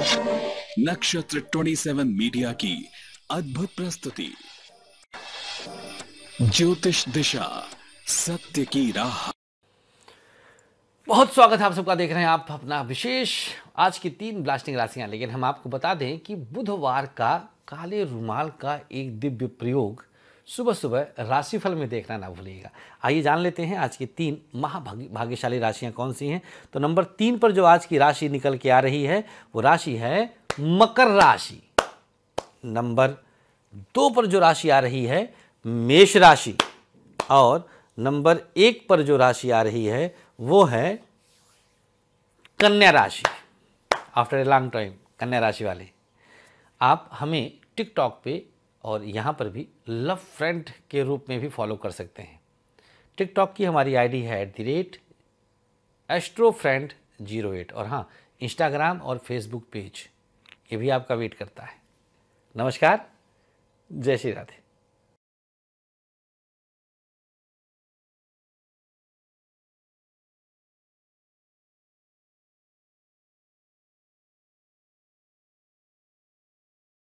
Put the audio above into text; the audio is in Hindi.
नक्षत्र 27 मीडिया की अद्भुत प्रस्तुति ज्योतिष दिशा सत्य की राह बहुत स्वागत है आप सबका देख रहे हैं आप अपना विशेष आज की तीन ब्लास्टिंग राशियां लेकिन हम आपको बता दें कि बुधवार का काले रुमाल का एक दिव्य प्रयोग सुबह सुबह राशिफल में देखना ना भूलिएगा आइए जान लेते हैं आज की तीन महाभाग्यशाली भाग्यशाली राशियां कौन सी हैं तो नंबर तीन पर जो आज की राशि निकल के आ रही है वो राशि है मकर राशि नंबर दो पर जो राशि आ रही है मेष राशि और नंबर एक पर जो राशि आ रही है वो है कन्या राशि आफ्टर ए लॉन्ग टाइम कन्या राशि वाले आप हमें टिकटॉक पे और यहाँ पर भी लव फ्रेंड के रूप में भी फॉलो कर सकते हैं टिकटॉक की हमारी आईडी है at the rate astro friend zero eight और हाँ इंस्टाग्राम और फेसबुक पेज ये भी आपका वेट करता है नमस्कार जय श्री राधे